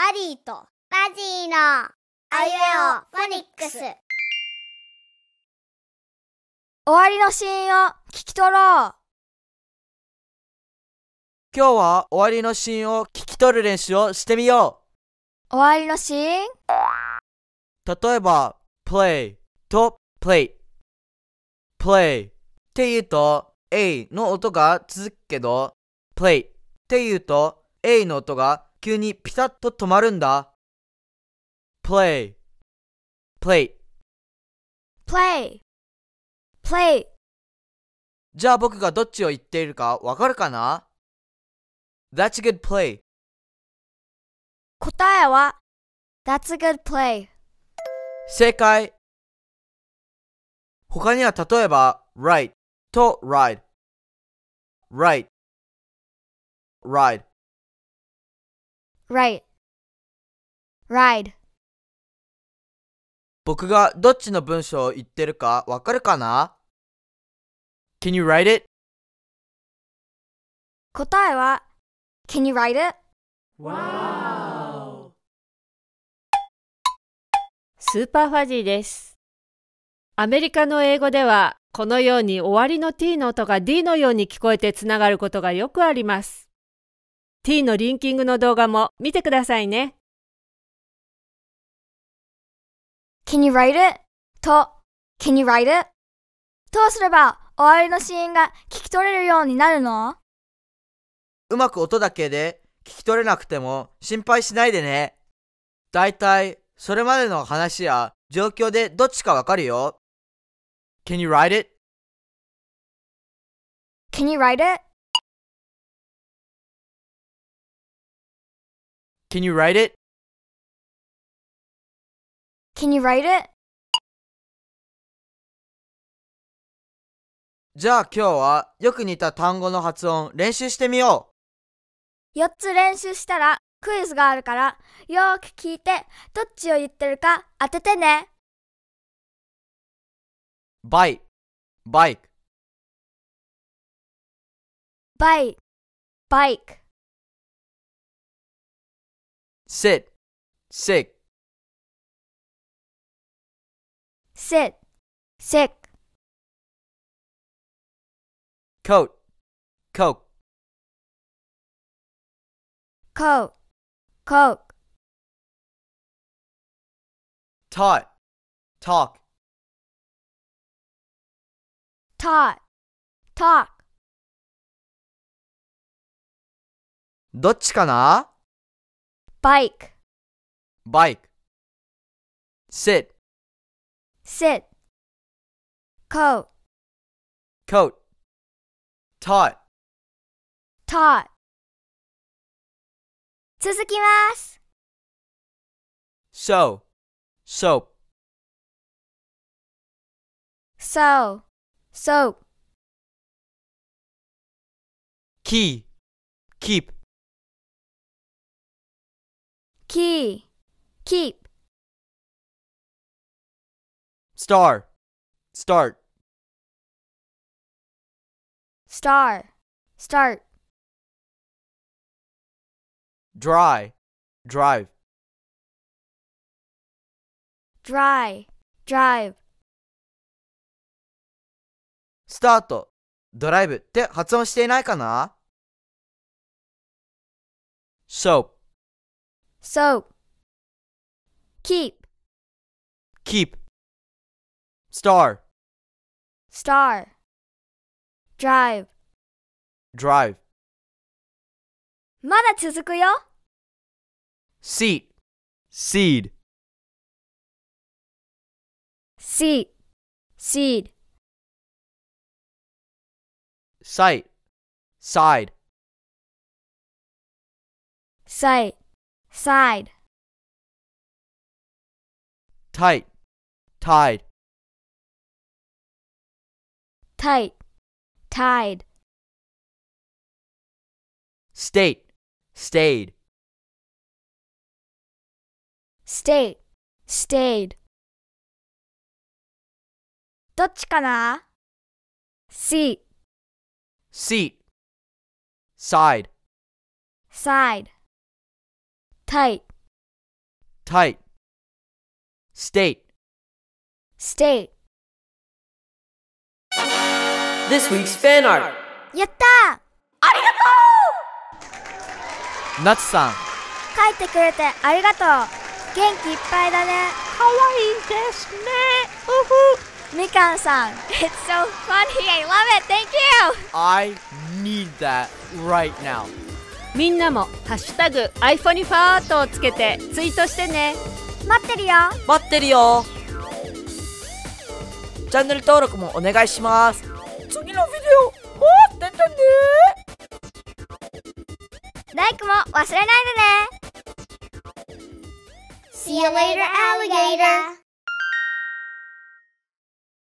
アリーとバジーのあゆえおフォニックス終わりのシーンを聞き取ろう今日は終わりのシーンを聞き取る練習をしてみよう終わりのシーン例えばプレイ」とプレイ」「プレイ」って言うと A の音が続くけどプレイ」って言うと A の音が急にピタッと止まるんだ。play, play, play, play じゃあ僕がどっちを言っているかわかるかな ?That's a good play 答えは That's a good play 正解他には例えば right と ride right ride right, ride. 僕がどっちの文章を言ってるかわかるかな ?Can you write it? 答えは Can you write it? Wow! スーパーファジーです。アメリカの英語ではこのように終わりの t の音が d のように聞こえてつながることがよくあります。t のリンキングの動画も見てくださいね。Can you write it? と Can you write it? どうすれば終わりのシーンが聞き取れるようになるのうまく音だけで聞き取れなくても心配しないでね。だいたいそれまでの話や状況でどっちかわかるよ。Can you write it? Can you write it? Can you write it? Can you write it? じゃあ今日はよく似た単語の発音練習してみよう4つ練習したらクイズがあるからよーく聞いてどっちを言ってるか当ててねバイバイクバイバイク sit, sick, sit, sick, coat, coke, coat, coke, taught, talk, taught, talk. どっちかな Bike. Bike. Sit. Sit. Coat. Coat. Tot. tot 続きます。So, soap. So, soap. Key, keep key, keep. Star, start. Star, start. Dry, drive. Dry, drive. スタート、ドライブって発音していないかな ?soap so, keep. Keep. Star. Star. Drive. Drive. まだ続くよ。Seat. Seed. Seat. Seed. Sight. Side. Sight side tight Tied. tight Tied. state stayed state stayed どっちかな seat seat side side tight, tight, state, state. This week's fan art. やったーありがとうナツさん書いてくれてありがとう元気いっぱいだねかわいいですねうふみかんさん It's so funny I love it thank you I need that right now みんなもハッシュタグ iPhoneiFart をつけてツイートしてね待ってるよ待ってるよチャンネル登録もお願いします次のビデオ待っててねライクも忘れないでね See you later, alligator!